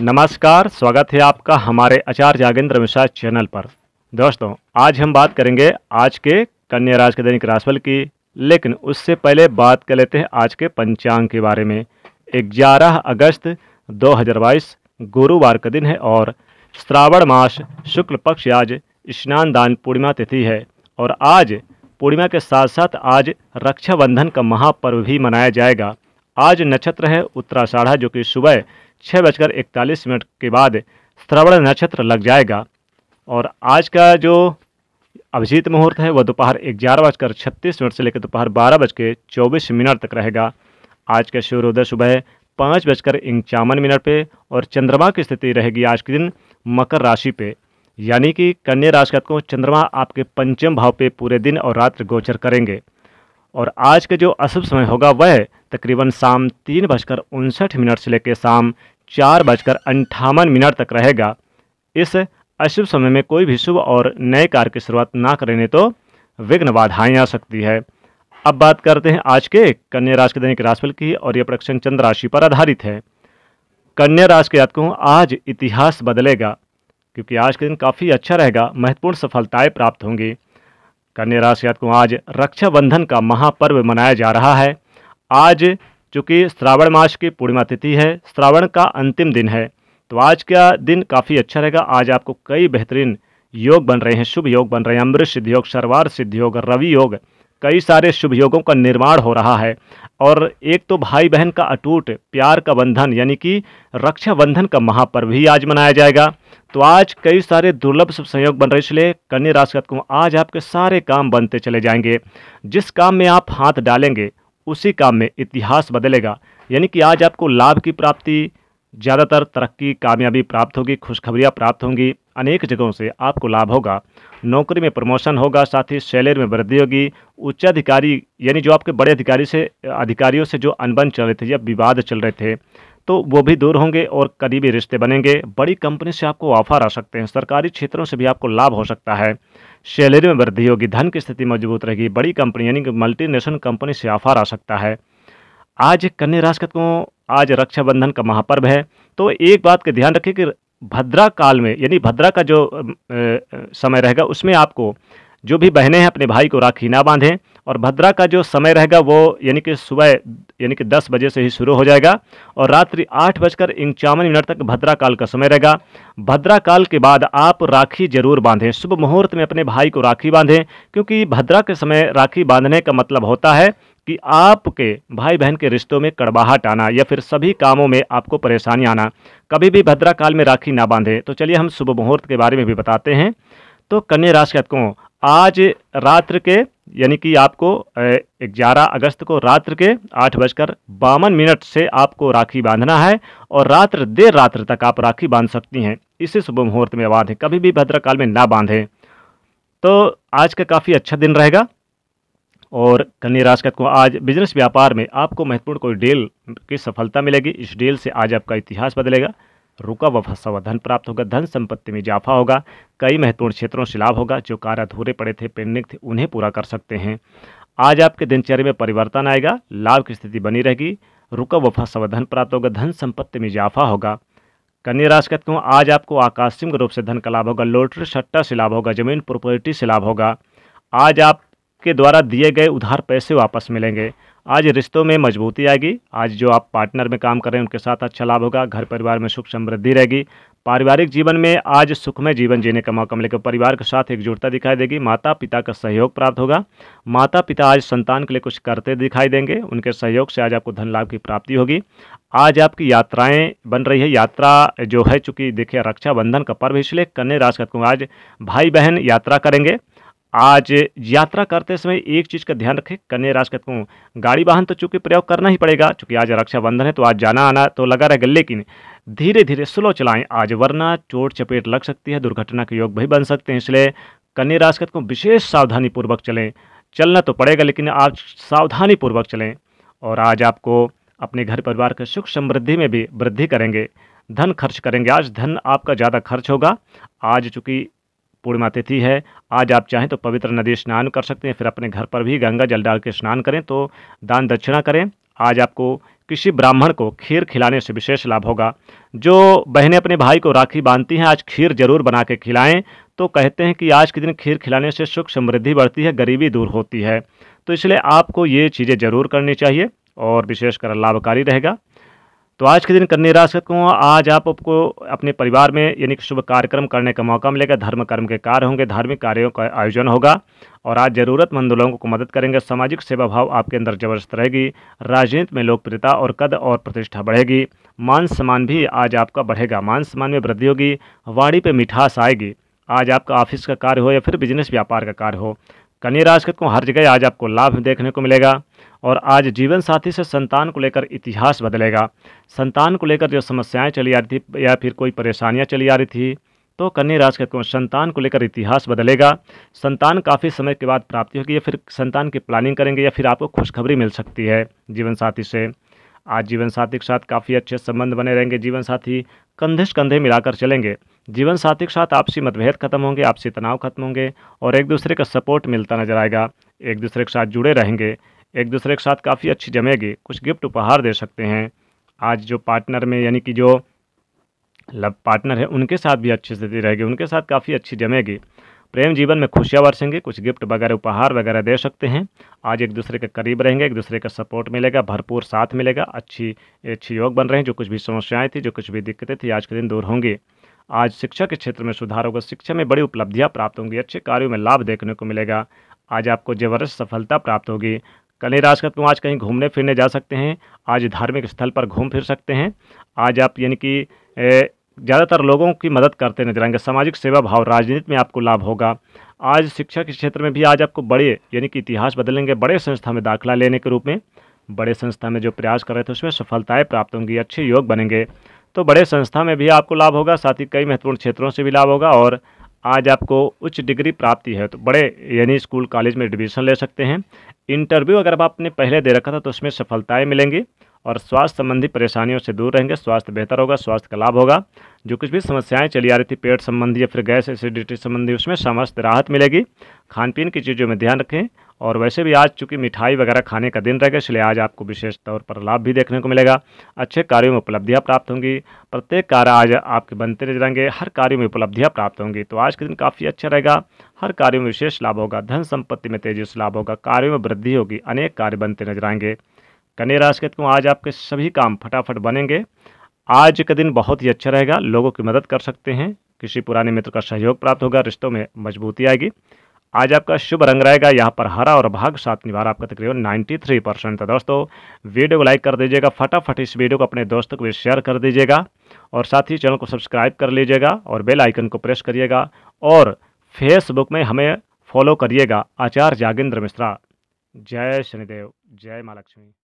नमस्कार स्वागत है आपका हमारे आचार्य जागेंद्र मिश्रा चैनल पर दोस्तों आज हम बात करेंगे आज के कन्या राज के दैनिक राशिफल की लेकिन उससे पहले बात कर लेते हैं आज के पंचांग के बारे में ग्यारह अगस्त 2022 गुरुवार का दिन है और श्रावण मास शुक्ल पक्ष आज स्नान दान पूर्णिमा तिथि है और आज पूर्णिमा के साथ साथ आज रक्षाबंधन का महापर्व भी मनाया जाएगा आज नक्षत्र है उत्तराषाढ़ा जो कि सुबह छः बजकर इकतालीस मिनट के बाद श्रवण नक्षत्र लग जाएगा और आज का जो अभिजीत मुहूर्त है वह दोपहर ग्यारह बजकर छत्तीस मिनट से लेकर दोपहर बारह बज के चौबीस मिनट तक रहेगा आज का सूर्योदय सुबह पाँच बजकर इक्यावन मिनट पे और चंद्रमा की स्थिति रहेगी आज के दिन मकर राशि पे यानी कि कन्या राशि को चंद्रमा आपके पंचम भाव पे पूरे दिन और रात्र गोचर करेंगे और आज का जो अशुभ समय होगा वह तकरीबन शाम तीन बजकर उनसठ मिनट से लेकर शाम चार बजकर अंठावन मिनट तक रहेगा इस अशुभ समय में कोई भी शुभ और नए कार्य की शुरुआत ना करें तो विघ्न बाधाएँ आ सकती है अब बात करते हैं आज के कन्या राशि के दैनिक राशिफल की और यह प्रक्षण चंद्र राशि पर आधारित है कन्या राशि के जातकों आज इतिहास बदलेगा क्योंकि आज के दिन काफ़ी अच्छा रहेगा महत्वपूर्ण सफलताएं प्राप्त होंगी कन्या राशि जातकों आज रक्षाबंधन का महापर्व मनाया जा रहा है आज चूँकि श्रावण मास की पूर्णिमा तिथि है श्रावण का अंतिम दिन है तो आज का दिन काफ़ी अच्छा रहेगा आज आपको कई बेहतरीन योग बन रहे हैं शुभ योग बन रहे हैं अमृत सिद्ध योग सरवार सिद्ध योग रवि योग कई सारे शुभ योगों का निर्माण हो रहा है और एक तो भाई बहन का अटूट प्यार का बंधन यानी कि रक्षाबंधन का महापर्व भी आज मनाया जाएगा तो आज कई सारे दुर्लभ शुभ संयोग बन रहे इसलिए कन्या राशि को आज आपके सारे काम बनते चले जाएंगे जिस काम में आप हाथ डालेंगे उसी काम में इतिहास बदलेगा यानी कि आज आपको लाभ की प्राप्ति ज़्यादातर तरक्की कामयाबी प्राप्त होगी खुशखबरियाँ प्राप्त होंगी अनेक जगहों से आपको लाभ होगा नौकरी में प्रमोशन होगा साथ ही सैलरी में वृद्धि होगी उच्चाधिकारी यानी जो आपके बड़े अधिकारी से अधिकारियों से जो अनबन चल रहे थे या विवाद चल रहे थे तो वो भी दूर होंगे और करीबी रिश्ते बनेंगे बड़ी कंपनी से आपको ऑफर आ सकते हैं सरकारी क्षेत्रों से भी आपको लाभ हो सकता है सैलरी में वृद्धि होगी धन की स्थिति मजबूत रहेगी बड़ी कंपनी यानी कि मल्टीनेशनल कंपनी से ऑफर आ सकता है आज कन्या राशि को आज रक्षाबंधन का महापर्व है तो एक बात का ध्यान रखें कि भद्रा काल में यानी भद्रा का जो समय रहेगा उसमें आपको जो भी बहनें हैं अपने भाई को राखी ना बांधें और भद्रा का जो समय रहेगा वो यानी कि सुबह यानी कि 10 बजे से ही शुरू हो जाएगा और रात्रि आठ बजकर इंक्यावन मिनट तक भद्रा काल का समय रहेगा भद्रा काल के बाद आप राखी जरूर बांधें शुभ मुहूर्त में अपने भाई को राखी बांधें क्योंकि भद्रा के समय राखी बांधने का मतलब होता है कि आपके भाई बहन के रिश्तों में कड़वाहट आना या फिर सभी कामों में आपको परेशानी आना कभी भी भद्रा काल में राखी ना बांधें तो चलिए हम शुभ मुहूर्त के बारे में भी बताते हैं तो कन्या राशि को आज रात्र के यानी कि आपको ग्यारह अगस्त को रात्र के आठ बजकर बावन मिनट से आपको राखी बांधना है और रात्र देर रात्र तक आप राखी बांध सकती हैं इसी शुभ मुहूर्त में बांधें कभी भी भद्रकाल में ना बांधें तो आज का काफ़ी अच्छा दिन रहेगा और कन्या राशि को आज बिजनेस व्यापार में आपको महत्वपूर्ण कोई डील की सफलता मिलेगी इस डील से आज आपका इतिहास बदलेगा रुका व फंसा हुआ धन प्राप्त होगा धन संपत्ति में इजाफा होगा कई महत्वपूर्ण क्षेत्रों से लाभ होगा जो कार्य अधूरे पड़े थे पेंडिंग थे उन्हें पूरा कर सकते हैं आज आपके दिनचर्या में परिवर्तन आएगा लाभ की स्थिति बनी रहेगी रुका व फंसा हुआ धन प्राप्त होगा धन संपत्ति में इजाफा होगा कन्या राशि कहते हैं आज आपको आकस्मिक रूप से धन का लाभ होगा लोटरी सट्टा से लाभ होगा जमीन प्रॉपर्टी से लाभ होगा आज आप के द्वारा दिए गए उधार पैसे वापस मिलेंगे आज रिश्तों में मजबूती आएगी आज जो आप पार्टनर में काम करें उनके साथ अच्छा लाभ होगा घर परिवार में सुख समृद्धि रहेगी पारिवारिक जीवन में आज सुखमय जीवन जीने का मौका मिलेगा परिवार के साथ एकजुटता दिखाई देगी माता पिता का सहयोग प्राप्त होगा माता पिता आज संतान के लिए कुछ करते दिखाई देंगे उनके सहयोग से आज आपको धन लाभ की प्राप्ति होगी आज आपकी यात्राएं बन रही है यात्रा जो है चूँकि देखिए रक्षाबंधन का पर्व इसलिए कन्या राशि आज भाई बहन यात्रा करेंगे आज यात्रा करते समय एक चीज़ का ध्यान रखें कन्या राशि को तो गाड़ी वाहन तो चूंकि प्रयोग करना ही पड़ेगा चूंकि आज रक्षाबंधन है तो आज जाना आना तो लगा रहेगा लेकिन धीरे धीरे स्लो चलाएं आज वरना चोट चपेट लग सकती है दुर्घटना के योग भी बन सकते हैं इसलिए कन्या राशि को तो विशेष सावधानीपूर्वक चलें चलना तो पड़ेगा लेकिन आज सावधानीपूर्वक चलें और आज आपको अपने घर परिवार के सुख समृद्धि में भी वृद्धि करेंगे धन खर्च करेंगे आज धन आपका ज़्यादा खर्च होगा आज चूँकि पूर्णिमा तिथि है आज आप चाहें तो पवित्र नदी स्नान कर सकते हैं फिर अपने घर पर भी गंगा जल डाल के स्नान करें तो दान दक्षिणा करें आज आपको किसी ब्राह्मण को खीर खिलाने से विशेष लाभ होगा जो बहनें अपने भाई को राखी बांधती हैं आज खीर जरूर बना के खिलाएँ तो कहते हैं कि आज के दिन खीर खिलाने से सुख समृद्धि बढ़ती है गरीबी दूर होती है तो इसलिए आपको ये चीज़ें जरूर करनी चाहिए और विशेषकर लाभकारी रहेगा तो आज के दिन कन्या राशि को आज आप आपको अपने परिवार में यानी कि शुभ कार्यक्रम करने का मौका मिलेगा धर्म कर्म के कार्य होंगे धार्मिक कार्यों का आयोजन होगा और आज ज़रूरतमंद लोगों को मदद करेंगे सामाजिक सेवा भाव आपके अंदर जबरदस्त रहेगी राजनीति में लोकप्रियता और कद और प्रतिष्ठा बढ़ेगी मान सम्मान भी आज आपका बढ़ेगा मान सम्मान में वृद्धि होगी वाणी पर मिठास आएगी आज आपका ऑफिस का कार्य हो या फिर बिजनेस व्यापार का कार्य हो कन्या राशि को हर जगह आज आपको लाभ देखने को मिलेगा और आज जीवन साथी से संतान को लेकर इतिहास बदलेगा संतान को लेकर जो समस्याएं चली आ रही थी या फिर कोई परेशानियां चली आ रही थी तो कन्या राशि को संतान को लेकर इतिहास बदलेगा संतान काफ़ी समय के बाद प्राप्ति होगी या फिर संतान की प्लानिंग करेंगे या फिर आपको खुशखबरी मिल सकती है जीवन साथी से आज जीवन साथी के साथ काफ़ी अच्छे संबंध बने रहेंगे जीवन साथी कंधे से कंधे मिलाकर चलेंगे जीवन साथी के साथ आपसी मतभेद खत्म होंगे आपसी तनाव खत्म होंगे और एक दूसरे का सपोर्ट मिलता नजर आएगा एक दूसरे के साथ जुड़े रहेंगे एक दूसरे के साथ काफ़ी अच्छी जमेगी कुछ गिफ्ट उपहार दे सकते हैं आज जो पार्टनर में यानी कि जो लव पार्टनर है उनके साथ भी अच्छी स्थिति रहेगी उनके साथ काफ़ी अच्छी जमेगी प्रेम जीवन में खुशियाँ बरसेंगे कुछ गिफ्ट वगैरह उपहार वगैरह दे सकते हैं आज एक दूसरे के करीब रहेंगे एक दूसरे का सपोर्ट मिलेगा भरपूर साथ मिलेगा अच्छी अच्छी योग बन रहे हैं जो कुछ भी समस्याएँ थी जो कुछ भी दिक्कतें थी आज के दिन दूर होंगी आज शिक्षा के क्षेत्र में सुधार होगा शिक्षा में बड़ी उपलब्धियाँ प्राप्त होंगी अच्छे कार्यों में लाभ देखने को मिलेगा आज आपको जबरदस्त सफलता प्राप्त होगी कन्या राशि का आज कहीं घूमने फिरने जा सकते हैं आज धार्मिक स्थल पर घूम फिर सकते हैं आज आप यानी कि ज़्यादातर लोगों की मदद करते नजर आएंगे सामाजिक सेवा भाव राजनीति में आपको लाभ होगा आज शिक्षा के क्षेत्र में भी आज आपको बड़े यानी कि इतिहास बदलेंगे बड़े संस्था में दाखिला लेने के रूप में बड़े संस्था में जो प्रयास कर रहे थे उसमें सफलताएँ प्राप्त होंगी अच्छे योग बनेंगे तो बड़े संस्था में भी आपको लाभ होगा साथ ही कई महत्वपूर्ण क्षेत्रों से भी लाभ होगा और आज आपको उच्च डिग्री प्राप्ति है तो बड़े यानी स्कूल कॉलेज में एडमिशन ले सकते हैं इंटरव्यू अगर आपने पहले दे रखा था तो उसमें सफलताएँ मिलेंगी और स्वास्थ्य संबंधी परेशानियों से दूर रहेंगे स्वास्थ्य बेहतर होगा स्वास्थ्य का लाभ होगा जो कुछ भी समस्याएं चली आ रही थी पेट संबंधी या फिर गैस एसिडिटी संबंधी उसमें समस्त राहत मिलेगी खान पीन की चीज़ों में ध्यान रखें और वैसे भी आज चूँकि मिठाई वगैरह खाने का दिन रहेगा इसलिए आज आपको विशेष तौर पर लाभ भी देखने को मिलेगा अच्छे कार्यों में उपलब्धियाँ प्राप्त होंगी प्रत्येक कार्य आज आपके बनते रह जाएंगे हर कार्यों में उपलब्धियाँ प्राप्त होंगी तो आज के दिन काफ़ी अच्छा रहेगा हर कार्यों में विशेष लाभ होगा धन संपत्ति में तेजी से लाभ होगा कार्यों में वृद्धि होगी अनेक कार्य बनते नजर आएंगे कन्या राशि के तो आज आपके सभी काम फटाफट बनेंगे आज का दिन बहुत ही अच्छा रहेगा लोगों की मदद कर सकते हैं किसी पुराने मित्र का सहयोग प्राप्त होगा रिश्तों में मजबूती आएगी आज आपका शुभ रंग रहेगा यहाँ पर हरा और भाग साथ निवार आपका तकरीबन 93 परसेंट था दोस्तों वीडियो को लाइक कर दीजिएगा फटाफट इस वीडियो को अपने दोस्तों को भी शेयर कर दीजिएगा और साथ ही चैनल को सब्सक्राइब कर लीजिएगा और बेल आइकन को प्रेस करिएगा और फेसबुक में हमें फॉलो करिएगा आचार्य जागेंद्र मिश्रा जय शनिदेव जय महालक्ष्मी लक्ष्मी